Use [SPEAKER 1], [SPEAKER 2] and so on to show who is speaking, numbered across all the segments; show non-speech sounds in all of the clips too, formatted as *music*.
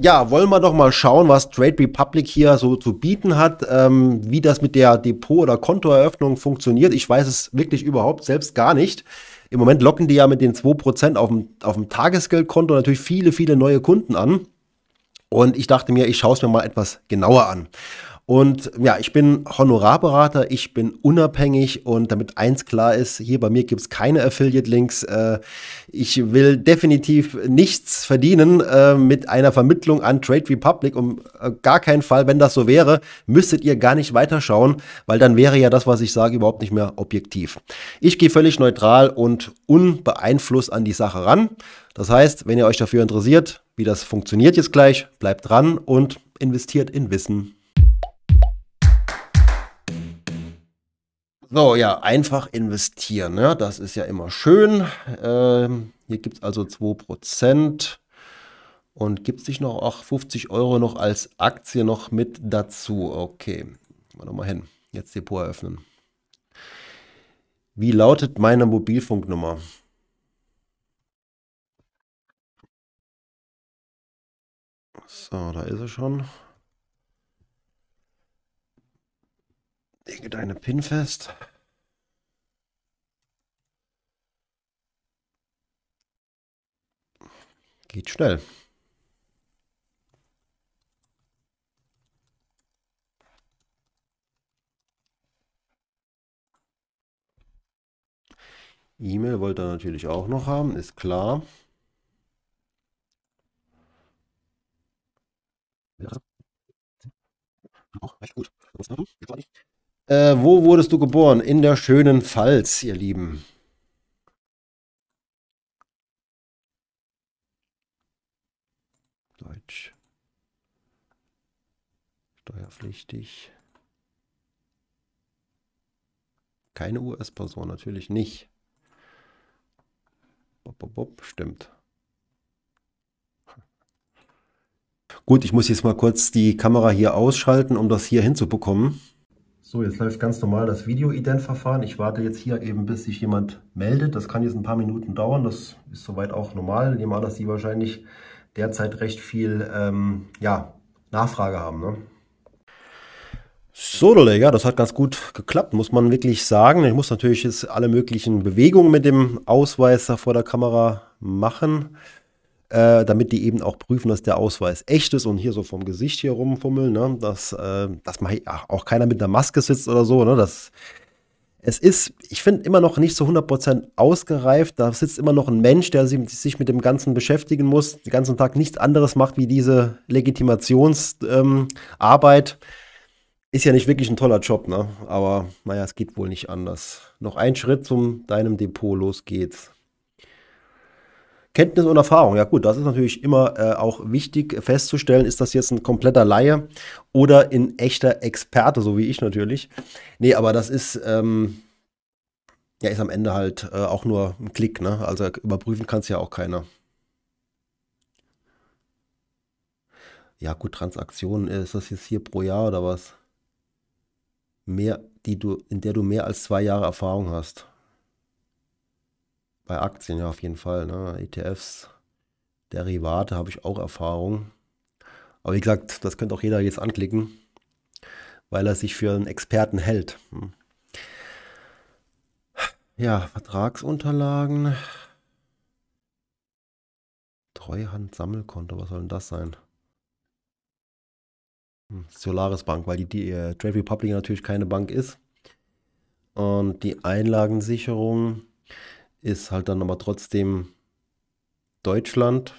[SPEAKER 1] ja, wollen wir doch mal schauen, was Trade Republic hier so zu bieten hat, ähm, wie das mit der Depot- oder Kontoeröffnung funktioniert. Ich weiß es wirklich überhaupt selbst gar nicht. Im Moment locken die ja mit den 2% auf dem, auf dem Tagesgeldkonto natürlich viele, viele neue Kunden an. Und ich dachte mir, ich schaue es mir mal etwas genauer an. Und ja, ich bin Honorarberater, ich bin unabhängig und damit eins klar ist, hier bei mir gibt es keine Affiliate-Links. Äh, ich will definitiv nichts verdienen äh, mit einer Vermittlung an Trade Republic. Um äh, gar keinen Fall, wenn das so wäre, müsstet ihr gar nicht weiterschauen, weil dann wäre ja das, was ich sage, überhaupt nicht mehr objektiv. Ich gehe völlig neutral und unbeeinflusst an die Sache ran. Das heißt, wenn ihr euch dafür interessiert, wie das funktioniert jetzt gleich, bleibt dran und investiert in Wissen. So, ja, einfach investieren. Ne? Das ist ja immer schön. Ähm, hier gibt es also 2% und gibt es sich noch auch 50 Euro noch als Aktie noch mit dazu. Okay, mal nochmal hin. Jetzt Depot eröffnen. Wie lautet meine Mobilfunknummer? So, da ist er schon. Lege deine Pin fest. Geht schnell. E-Mail wollte er natürlich auch noch haben, ist klar. Ja. Auch recht gut. Äh, wo wurdest du geboren? In der schönen Pfalz, ihr Lieben. Deutsch. Steuerpflichtig. Keine US-Person, natürlich nicht. Bob, bob, bob, stimmt. Gut, ich muss jetzt mal kurz die Kamera hier ausschalten, um das hier hinzubekommen. So, jetzt läuft ganz normal das Video-Ident-Verfahren. Ich warte jetzt hier eben, bis sich jemand meldet. Das kann jetzt ein paar Minuten dauern. Das ist soweit auch normal. Ich nehme an, dass Sie wahrscheinlich derzeit recht viel ähm, ja, Nachfrage haben. Ne? So, ja, das hat ganz gut geklappt, muss man wirklich sagen. Ich muss natürlich jetzt alle möglichen Bewegungen mit dem Ausweis da vor der Kamera machen. Äh, damit die eben auch prüfen, dass der Ausweis echt ist und hier so vom Gesicht hier rumfummeln, ne? dass, äh, dass man auch keiner mit einer Maske sitzt oder so. Ne? Das, es ist, ich finde, immer noch nicht so 100% ausgereift. Da sitzt immer noch ein Mensch, der sich mit dem Ganzen beschäftigen muss, den ganzen Tag nichts anderes macht wie diese Legitimationsarbeit. Ähm, ist ja nicht wirklich ein toller Job, ne? Aber naja, es geht wohl nicht anders. Noch ein Schritt zu deinem Depot, los geht's. Kenntnis und Erfahrung, ja gut, das ist natürlich immer äh, auch wichtig festzustellen, ist das jetzt ein kompletter Laie oder ein echter Experte, so wie ich natürlich. Nee, aber das ist, ähm, ja, ist am Ende halt äh, auch nur ein Klick, ne? Also überprüfen kann es ja auch keiner. Ja gut, Transaktionen, äh, ist das jetzt hier pro Jahr oder was? Mehr, die du, in der du mehr als zwei Jahre Erfahrung hast. Bei Aktien ja auf jeden Fall. Ne? ETFs, Derivate habe ich auch Erfahrung. Aber wie gesagt, das könnte auch jeder jetzt anklicken, weil er sich für einen Experten hält. Hm. Ja, Vertragsunterlagen. Treuhand-Sammelkonto, was soll denn das sein? Hm, Solaris Bank, weil die, die äh, Trade Republic natürlich keine Bank ist. Und die Einlagensicherung ist halt dann aber trotzdem Deutschland.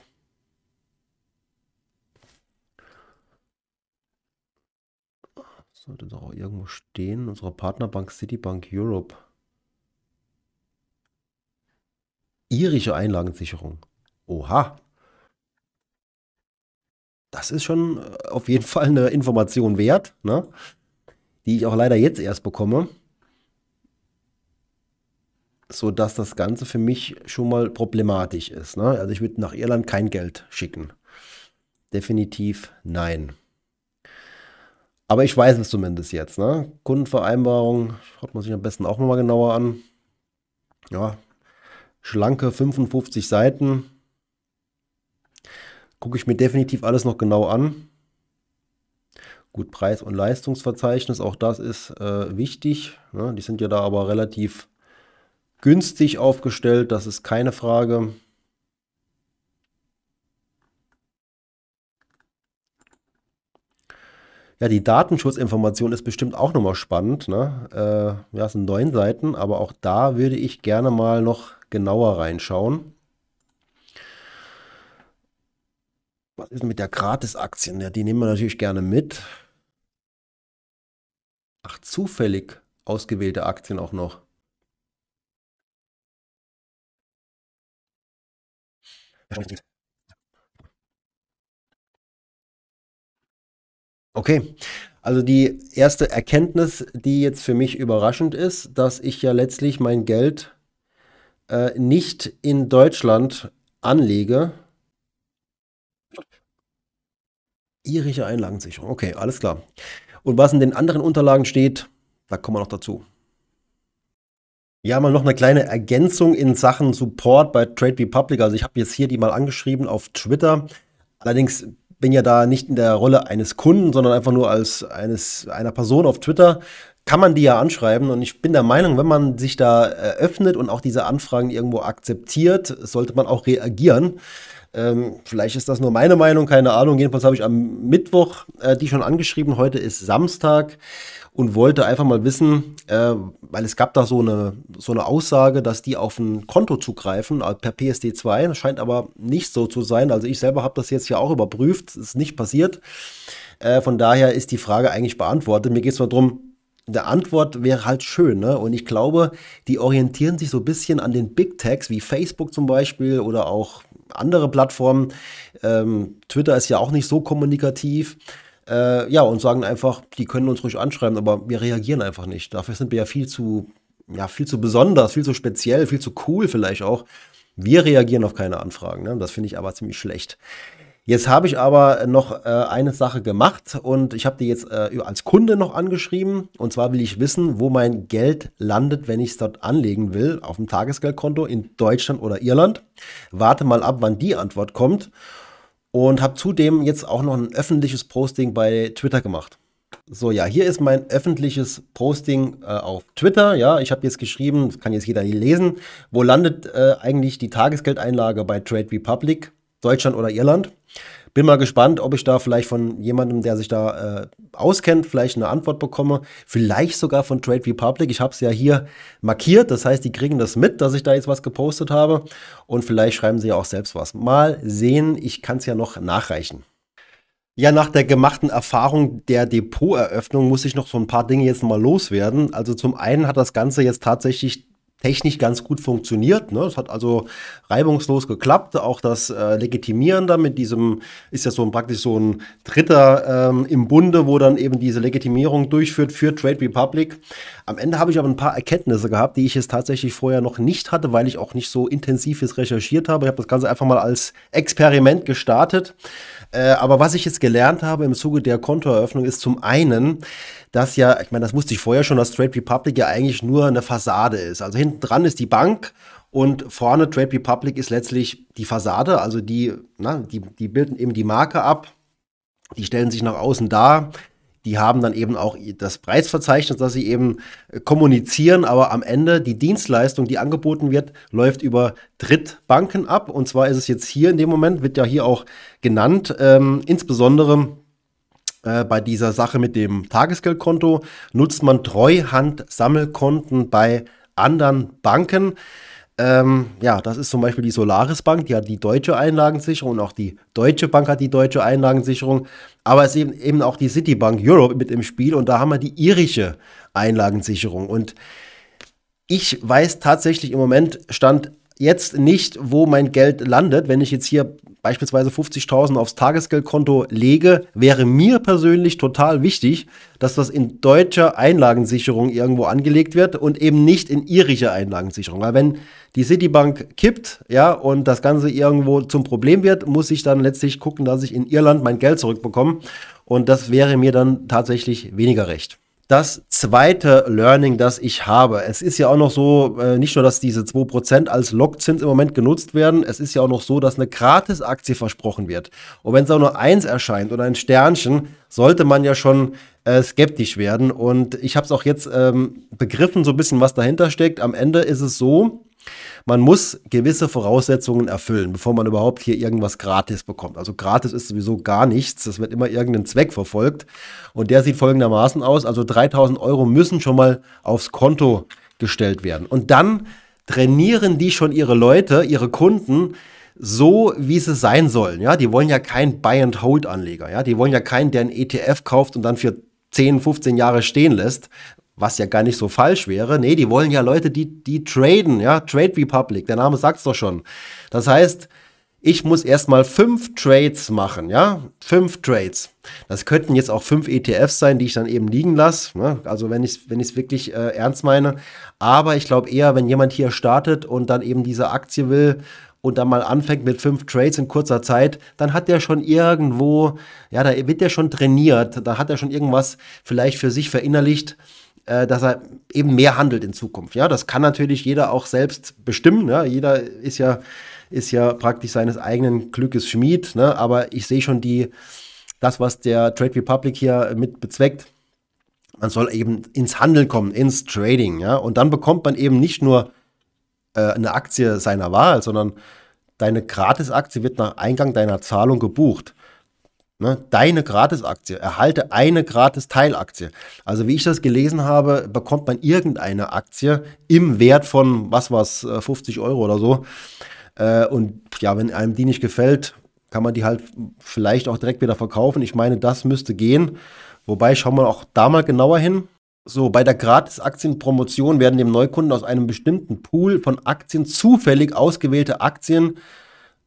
[SPEAKER 1] Sollte doch auch irgendwo stehen. Unsere Partnerbank Citibank Europe. Irische Einlagensicherung. Oha. Das ist schon äh, auf jeden *laughs* Fall eine Information wert, ne? die ich auch leider jetzt erst bekomme sodass das Ganze für mich schon mal problematisch ist. Ne? Also ich würde nach Irland kein Geld schicken. Definitiv nein. Aber ich weiß es zumindest jetzt. Ne? Kundenvereinbarung schaut man sich am besten auch nochmal genauer an. Ja, schlanke 55 Seiten. Gucke ich mir definitiv alles noch genau an. Gut, Preis- und Leistungsverzeichnis, auch das ist äh, wichtig. Ne? Die sind ja da aber relativ günstig aufgestellt, das ist keine Frage. Ja, die Datenschutzinformation ist bestimmt auch nochmal spannend. Ne? Äh, ja, es sind neun Seiten, aber auch da würde ich gerne mal noch genauer reinschauen. Was ist denn mit der Gratisaktien? Ja, die nehmen wir natürlich gerne mit. Ach, zufällig ausgewählte Aktien auch noch. Okay, also die erste Erkenntnis, die jetzt für mich überraschend ist, dass ich ja letztlich mein Geld äh, nicht in Deutschland anlege. Irische Einlagensicherung, okay, alles klar. Und was in den anderen Unterlagen steht, da kommen wir noch dazu. Ja, mal noch eine kleine Ergänzung in Sachen Support bei Trade Republic. Also ich habe jetzt hier die mal angeschrieben auf Twitter. Allerdings bin ja da nicht in der Rolle eines Kunden, sondern einfach nur als eines einer Person auf Twitter. Kann man die ja anschreiben und ich bin der Meinung, wenn man sich da öffnet und auch diese Anfragen irgendwo akzeptiert, sollte man auch reagieren. Ähm, vielleicht ist das nur meine Meinung, keine Ahnung. Jedenfalls habe ich am Mittwoch äh, die schon angeschrieben. Heute ist Samstag und wollte einfach mal wissen, äh, weil es gab da so eine, so eine Aussage, dass die auf ein Konto zugreifen äh, per PSD2. Das scheint aber nicht so zu sein. Also ich selber habe das jetzt ja auch überprüft, das ist nicht passiert. Äh, von daher ist die Frage eigentlich beantwortet. Mir geht es nur darum, eine Antwort wäre halt schön. Ne? Und ich glaube, die orientieren sich so ein bisschen an den Big Techs wie Facebook zum Beispiel oder auch andere Plattformen. Ähm, Twitter ist ja auch nicht so kommunikativ. Äh, ja, und sagen einfach, die können uns ruhig anschreiben, aber wir reagieren einfach nicht. Dafür sind wir ja viel zu, ja, viel zu besonders, viel zu speziell, viel zu cool vielleicht auch. Wir reagieren auf keine Anfragen. Ne? Das finde ich aber ziemlich schlecht. Jetzt habe ich aber noch äh, eine Sache gemacht und ich habe die jetzt äh, als Kunde noch angeschrieben. Und zwar will ich wissen, wo mein Geld landet, wenn ich es dort anlegen will, auf dem Tagesgeldkonto in Deutschland oder Irland. Warte mal ab, wann die Antwort kommt. Und habe zudem jetzt auch noch ein öffentliches Posting bei Twitter gemacht. So, ja, hier ist mein öffentliches Posting äh, auf Twitter. Ja, ich habe jetzt geschrieben, das kann jetzt jeder hier lesen, wo landet äh, eigentlich die Tagesgeldeinlage bei Trade Republic Deutschland oder Irland. Bin mal gespannt, ob ich da vielleicht von jemandem, der sich da äh, auskennt, vielleicht eine Antwort bekomme. Vielleicht sogar von Trade Republic. Ich habe es ja hier markiert. Das heißt, die kriegen das mit, dass ich da jetzt was gepostet habe. Und vielleicht schreiben sie ja auch selbst was. Mal sehen. Ich kann es ja noch nachreichen. Ja, nach der gemachten Erfahrung der Depoteröffnung muss ich noch so ein paar Dinge jetzt mal loswerden. Also zum einen hat das Ganze jetzt tatsächlich technisch ganz gut funktioniert. Ne? Es hat also reibungslos geklappt. Auch das äh, Legitimieren da mit diesem ist ja so ein, praktisch so ein Dritter ähm, im Bunde, wo dann eben diese Legitimierung durchführt für Trade Republic. Am Ende habe ich aber ein paar Erkenntnisse gehabt, die ich jetzt tatsächlich vorher noch nicht hatte, weil ich auch nicht so intensiv recherchiert habe. Ich habe das Ganze einfach mal als Experiment gestartet. Äh, aber was ich jetzt gelernt habe im Zuge der Kontoeröffnung ist zum einen, dass ja, ich meine, das wusste ich vorher schon, dass Trade Republic ja eigentlich nur eine Fassade ist. Also hinten dran ist die Bank und vorne Trade Republic ist letztlich die Fassade, also die, na, die, die bilden eben die Marke ab, die stellen sich nach außen dar die haben dann eben auch das Preisverzeichnis, dass sie eben äh, kommunizieren, aber am Ende die Dienstleistung, die angeboten wird, läuft über Drittbanken ab. Und zwar ist es jetzt hier in dem Moment, wird ja hier auch genannt, ähm, insbesondere äh, bei dieser Sache mit dem Tagesgeldkonto nutzt man Treuhandsammelkonten bei anderen Banken. Ähm, ja, das ist zum Beispiel die Solaris Bank, die hat die deutsche Einlagensicherung und auch die Deutsche Bank hat die deutsche Einlagensicherung. Aber es ist eben, eben auch die Citibank Europe mit im Spiel und da haben wir die irische Einlagensicherung. Und ich weiß tatsächlich im Moment, stand jetzt nicht, wo mein Geld landet. Wenn ich jetzt hier beispielsweise 50.000 aufs Tagesgeldkonto lege, wäre mir persönlich total wichtig, dass das in deutscher Einlagensicherung irgendwo angelegt wird und eben nicht in irischer Einlagensicherung. Weil wenn die Citibank kippt, ja, und das Ganze irgendwo zum Problem wird, muss ich dann letztlich gucken, dass ich in Irland mein Geld zurückbekomme. Und das wäre mir dann tatsächlich weniger recht das zweite Learning, das ich habe. Es ist ja auch noch so, äh, nicht nur, dass diese 2% als Lockzins im Moment genutzt werden, es ist ja auch noch so, dass eine Gratisaktie versprochen wird. Und wenn es auch nur eins erscheint oder ein Sternchen, sollte man ja schon äh, skeptisch werden. Und ich habe es auch jetzt ähm, begriffen, so ein bisschen, was dahinter steckt. Am Ende ist es so, man muss gewisse Voraussetzungen erfüllen, bevor man überhaupt hier irgendwas gratis bekommt. Also gratis ist sowieso gar nichts. Es wird immer irgendein Zweck verfolgt. Und der sieht folgendermaßen aus. Also 3000 Euro müssen schon mal aufs Konto gestellt werden. Und dann trainieren die schon ihre Leute, ihre Kunden, so, wie sie sein sollen. Ja, die wollen ja keinen Buy-and-Hold-Anleger. Ja, die wollen ja keinen, der einen ETF kauft und dann für 10, 15 Jahre stehen lässt was ja gar nicht so falsch wäre. Nee, die wollen ja Leute, die, die traden, ja, Trade Republic, der Name sagt's doch schon. Das heißt, ich muss erstmal fünf Trades machen, ja? Fünf Trades. Das könnten jetzt auch fünf ETFs sein, die ich dann eben liegen lasse. Ne? Also wenn ich es wenn ich's wirklich äh, ernst meine. Aber ich glaube eher, wenn jemand hier startet und dann eben diese Aktie will und dann mal anfängt mit fünf Trades in kurzer Zeit, dann hat der schon irgendwo, ja, da wird der schon trainiert, da hat er schon irgendwas vielleicht für sich verinnerlicht, äh, dass er eben mehr handelt in Zukunft. Ja, das kann natürlich jeder auch selbst bestimmen. Ja? Jeder ist ja, ist ja praktisch seines eigenen Glückes Schmied. Ne? Aber ich sehe schon die, das, was der Trade Republic hier mit bezweckt. Man soll eben ins Handeln kommen, ins Trading. Ja? Und dann bekommt man eben nicht nur äh, eine Aktie seiner Wahl, sondern deine Gratisaktie wird nach Eingang deiner Zahlung gebucht. Ne? Deine Gratisaktie, erhalte eine Gratis-Teilaktie. Also wie ich das gelesen habe, bekommt man irgendeine Aktie im Wert von, was war es, 50 Euro oder so. Äh, und ja, wenn einem die nicht gefällt, kann man die halt vielleicht auch direkt wieder verkaufen. Ich meine, das müsste gehen. Wobei, schauen wir auch da mal genauer hin. So, bei der Gratisaktienpromotion werden dem Neukunden aus einem bestimmten Pool von Aktien zufällig ausgewählte Aktien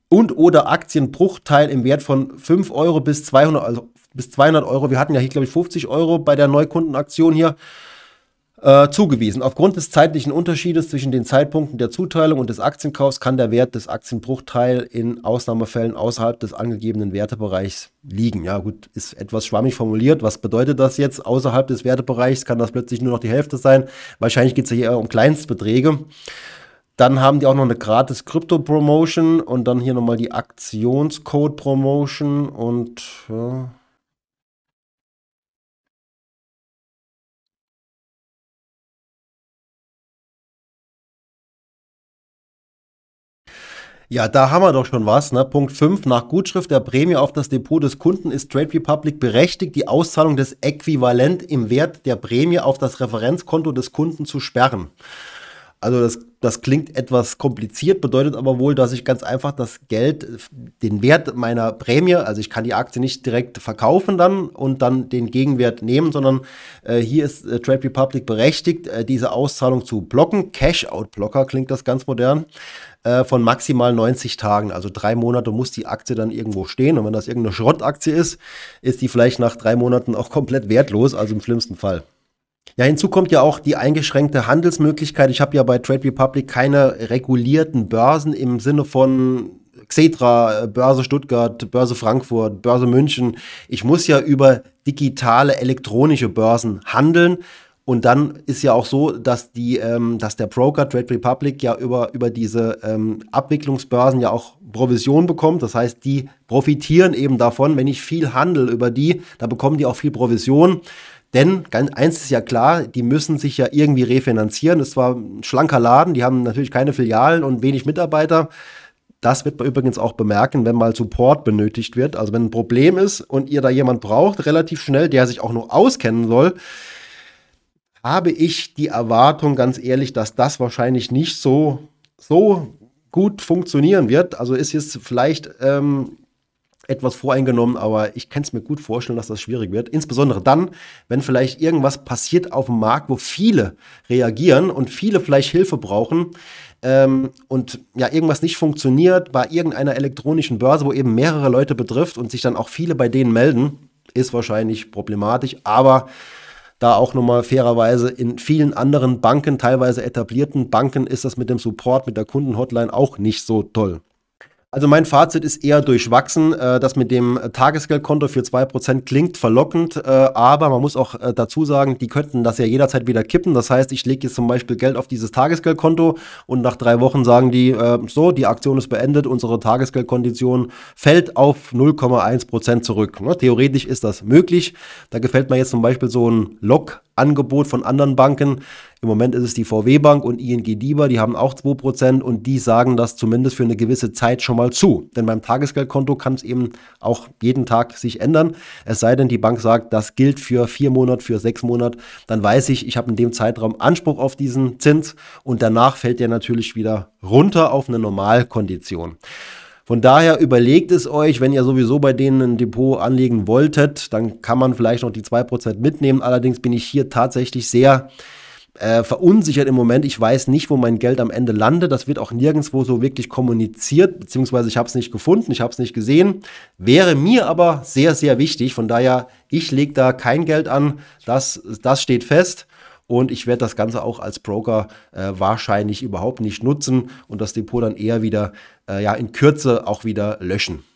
[SPEAKER 1] und oder Aktienbruchteil im Wert von 5 Euro bis 200, also bis 200 Euro. Wir hatten ja hier, glaube ich, 50 Euro bei der Neukundenaktion hier äh, zugewiesen. Aufgrund des zeitlichen Unterschiedes zwischen den Zeitpunkten der Zuteilung und des Aktienkaufs kann der Wert des Aktienbruchteils in Ausnahmefällen außerhalb des angegebenen Wertebereichs liegen. Ja gut, ist etwas schwammig formuliert. Was bedeutet das jetzt? Außerhalb des Wertebereichs kann das plötzlich nur noch die Hälfte sein. Wahrscheinlich geht es ja hier um Kleinstbeträge. Dann haben die auch noch eine gratis Krypto-Promotion und dann hier nochmal die Aktionscode-Promotion und ja. Ja, da haben wir doch schon was. Ne? Punkt 5. Nach Gutschrift der Prämie auf das Depot des Kunden ist Trade Republic berechtigt, die Auszahlung des Äquivalent im Wert der Prämie auf das Referenzkonto des Kunden zu sperren. Also das das klingt etwas kompliziert, bedeutet aber wohl, dass ich ganz einfach das Geld, den Wert meiner Prämie, also ich kann die Aktie nicht direkt verkaufen dann und dann den Gegenwert nehmen, sondern äh, hier ist äh, Trade Republic berechtigt, äh, diese Auszahlung zu blocken. Cash-out-Blocker klingt das ganz modern äh, von maximal 90 Tagen. Also drei Monate muss die Aktie dann irgendwo stehen. Und wenn das irgendeine Schrottaktie ist, ist die vielleicht nach drei Monaten auch komplett wertlos, also im schlimmsten Fall. Ja, hinzu kommt ja auch die eingeschränkte Handelsmöglichkeit. Ich habe ja bei Trade Republic keine regulierten Börsen im Sinne von Xetra, Börse Stuttgart, Börse Frankfurt, Börse München. Ich muss ja über digitale elektronische Börsen handeln. Und dann ist ja auch so, dass die, ähm, dass der Broker Trade Republic ja über, über diese ähm, Abwicklungsbörsen ja auch Provision bekommt. Das heißt, die profitieren eben davon, wenn ich viel handel über die, da bekommen die auch viel Provision. Denn ganz, eins ist ja klar, die müssen sich ja irgendwie refinanzieren. Es war ein schlanker Laden, die haben natürlich keine Filialen und wenig Mitarbeiter. Das wird man übrigens auch bemerken, wenn mal Support benötigt wird. Also wenn ein Problem ist und ihr da jemand braucht, relativ schnell, der sich auch nur auskennen soll, habe ich die Erwartung, ganz ehrlich, dass das wahrscheinlich nicht so, so gut funktionieren wird. Also ist jetzt vielleicht ähm, etwas voreingenommen, aber ich kann es mir gut vorstellen, dass das schwierig wird. Insbesondere dann, wenn vielleicht irgendwas passiert auf dem Markt, wo viele reagieren und viele vielleicht Hilfe brauchen ähm, und ja, irgendwas nicht funktioniert bei irgendeiner elektronischen Börse, wo eben mehrere Leute betrifft und sich dann auch viele bei denen melden, ist wahrscheinlich problematisch, aber da auch nochmal fairerweise in vielen anderen Banken, teilweise etablierten Banken, ist das mit dem Support, mit der Kundenhotline auch nicht so toll. Also mein Fazit ist eher durchwachsen. Äh, das mit dem äh, Tagesgeldkonto für 2% klingt verlockend, äh, aber man muss auch dazu sagen, die könnten das ja jederzeit wieder kippen. Das heißt, ich lege jetzt zum Beispiel Geld auf dieses Tagesgeldkonto und nach drei Wochen sagen die, so, die Aktion ist beendet, unsere Tagesgeldkondition fällt auf 0,1% zurück. Ne, theoretisch ist das möglich. Da gefällt mir jetzt zum Beispiel so ein Log Angebot von anderen Banken. Im Moment ist es die VW Bank und ING DIBA, die haben auch 2% und die sagen das zumindest für eine gewisse Zeit schon mal zu. Denn beim Tagesgeldkonto kann es eben auch jeden Tag sich ändern. Es sei denn, die Bank sagt, das gilt für vier Monate, für sechs Monate, dann weiß ich, ich habe in dem Zeitraum Anspruch auf diesen Zins und danach fällt der natürlich wieder runter auf eine Normalkondition. Von daher überlegt es euch, wenn ihr sowieso bei denen ein Depot anlegen wolltet, dann kann man vielleicht noch die 2% mitnehmen. Allerdings bin ich hier tatsächlich sehr äh, verunsichert im Moment. Ich weiß nicht, wo mein Geld am Ende landet. Das wird auch nirgendwo so wirklich kommuniziert, beziehungsweise ich habe es nicht gefunden, ich habe es nicht gesehen. Wäre mir aber sehr, sehr wichtig. Von daher, ich lege da kein Geld an. Das, das steht fest und ich werde das Ganze auch als Broker äh, wahrscheinlich überhaupt nicht nutzen und das Depot dann eher wieder äh, ja, in Kürze auch wieder löschen.